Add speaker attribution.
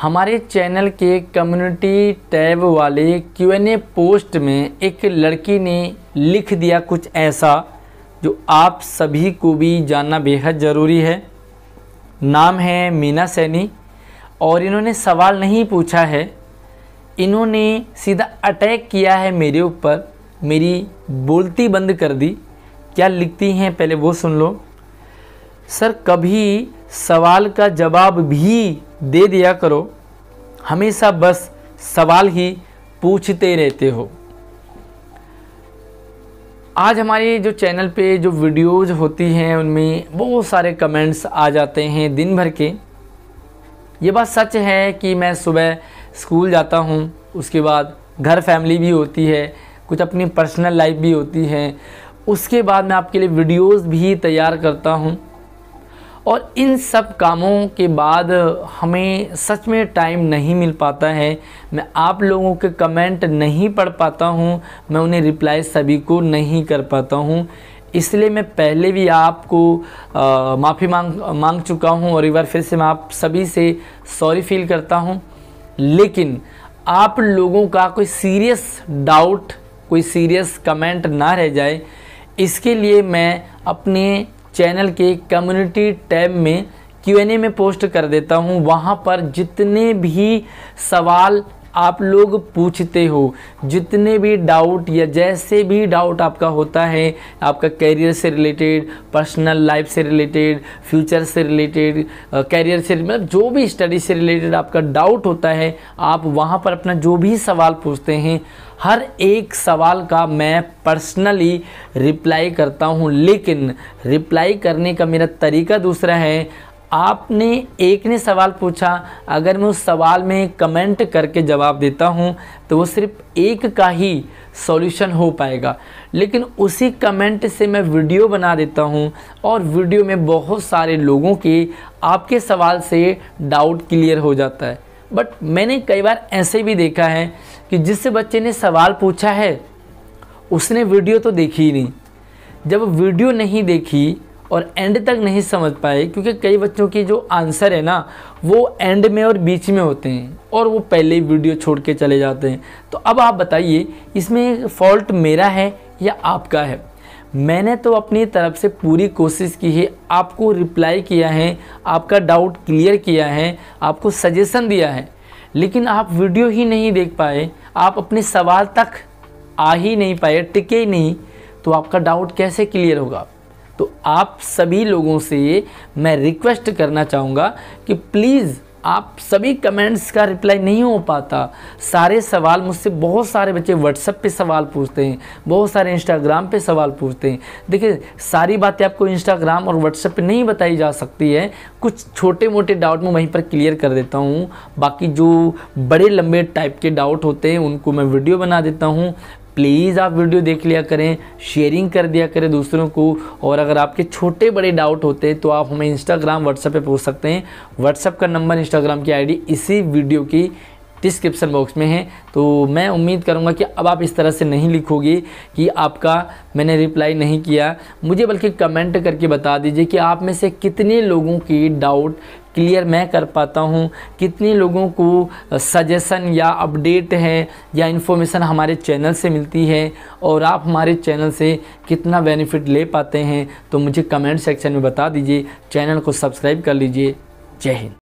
Speaker 1: हमारे चैनल के community tab वाले क्यू एन ए पोस्ट में एक लड़की ने लिख दिया कुछ ऐसा जो आप सभी को भी जानना बेहद ज़रूरी है नाम है मीना सैनी और इन्होंने सवाल नहीं पूछा है इन्होंने सीधा अटैक किया है मेरे ऊपर मेरी बोलती बंद कर दी क्या लिखती हैं पहले वो सुन लो सर कभी सवाल का जवाब भी दे दिया करो हमेशा बस सवाल ही पूछते रहते हो आज हमारे जो चैनल पे जो वीडियोज होती हैं उनमें बहुत सारे कमेंट्स आ जाते हैं दिन भर के ये बात सच है कि मैं सुबह स्कूल जाता हूँ उसके बाद घर फैमिली भी होती है कुछ अपनी पर्सनल लाइफ भी होती है उसके बाद मैं आपके लिए वीडियोस भी तैयार करता हूँ और इन सब कामों के बाद हमें सच में टाइम नहीं मिल पाता है मैं आप लोगों के कमेंट नहीं पढ़ पाता हूँ मैं उन्हें रिप्लाई सभी को नहीं कर पाता हूँ इसलिए मैं पहले भी आपको माफ़ी मांग मांग चुका हूँ और एक बार फिर से मैं आप सभी से सॉरी फील करता हूँ लेकिन आप लोगों का कोई सीरियस डाउट कोई सीरियस कमेंट ना रह जाए इसके लिए मैं अपने चैनल के कम्युनिटी टैब में क्यू एन ए में पोस्ट कर देता हूँ वहाँ पर जितने भी सवाल आप लोग पूछते हो जितने भी डाउट या जैसे भी डाउट आपका होता है आपका कैरियर से रिलेटेड पर्सनल लाइफ से रिलेटेड फ्यूचर से रिलेटेड कैरियर से मतलब जो भी स्टडी से रिलेटेड आपका डाउट होता है आप वहाँ पर अपना जो भी सवाल पूछते हैं हर एक सवाल का मैं पर्सनली रिप्लाई करता हूँ लेकिन रिप्लाई करने का मेरा तरीका दूसरा है आपने एक ने सवाल पूछा अगर मैं उस सवाल में कमेंट करके जवाब देता हूँ तो वो सिर्फ एक का ही सॉल्यूशन हो पाएगा लेकिन उसी कमेंट से मैं वीडियो बना देता हूँ और वीडियो में बहुत सारे लोगों के आपके सवाल से डाउट क्लियर हो जाता है बट मैंने कई बार ऐसे भी देखा है कि जिस बच्चे ने सवाल पूछा है उसने वीडियो तो देखी ही नहीं जब वीडियो नहीं देखी और एंड तक नहीं समझ पाए क्योंकि कई बच्चों के जो आंसर है ना वो एंड में और बीच में होते हैं और वो पहले ही वीडियो छोड़ के चले जाते हैं तो अब आप बताइए इसमें फॉल्ट मेरा है या आपका है मैंने तो अपनी तरफ से पूरी कोशिश की है आपको रिप्लाई किया है आपका डाउट क्लियर किया है आपको सजेशन दिया है लेकिन आप वीडियो ही नहीं देख पाए आप अपने सवाल तक आ ही नहीं पाए टिके ही नहीं तो आपका डाउट कैसे क्लियर होगा तो आप सभी लोगों से मैं रिक्वेस्ट करना चाहूँगा कि प्लीज़ आप सभी कमेंट्स का रिप्लाई नहीं हो पाता सारे सवाल मुझसे बहुत सारे बच्चे व्हाट्सएप पे सवाल पूछते हैं बहुत सारे इंस्टाग्राम पे सवाल पूछते हैं देखिए सारी बातें आपको इंस्टाग्राम और व्हाट्सएप पे नहीं बताई जा सकती है कुछ छोटे मोटे डाउट मैं वहीं पर क्लियर कर देता हूँ बाकी जो बड़े लंबे टाइप के डाउट होते हैं उनको मैं वीडियो बना देता हूँ प्लीज़ आप वीडियो देख लिया करें शेयरिंग कर दिया करें दूसरों को और अगर आपके छोटे बड़े डाउट होते हैं तो आप हमें इंस्टाग्राम व्हाट्सएप पे पूछ सकते हैं व्हाट्सएप का नंबर इंस्टाग्राम की आईडी इसी वीडियो की डिस्क्रिप्शन बॉक्स में है तो मैं उम्मीद करूँगा कि अब आप इस तरह से नहीं लिखोगे कि आपका मैंने रिप्लाई नहीं किया मुझे बल्कि कमेंट करके बता दीजिए कि आप में से कितने लोगों की डाउट क्लियर मैं कर पाता हूँ कितने लोगों को सजेशन या अपडेट है या इन्फॉर्मेशन हमारे चैनल से मिलती है और आप हमारे चैनल से कितना बेनिफिट ले पाते हैं तो मुझे कमेंट सेक्शन में बता दीजिए चैनल को सब्सक्राइब कर लीजिए जय हिंद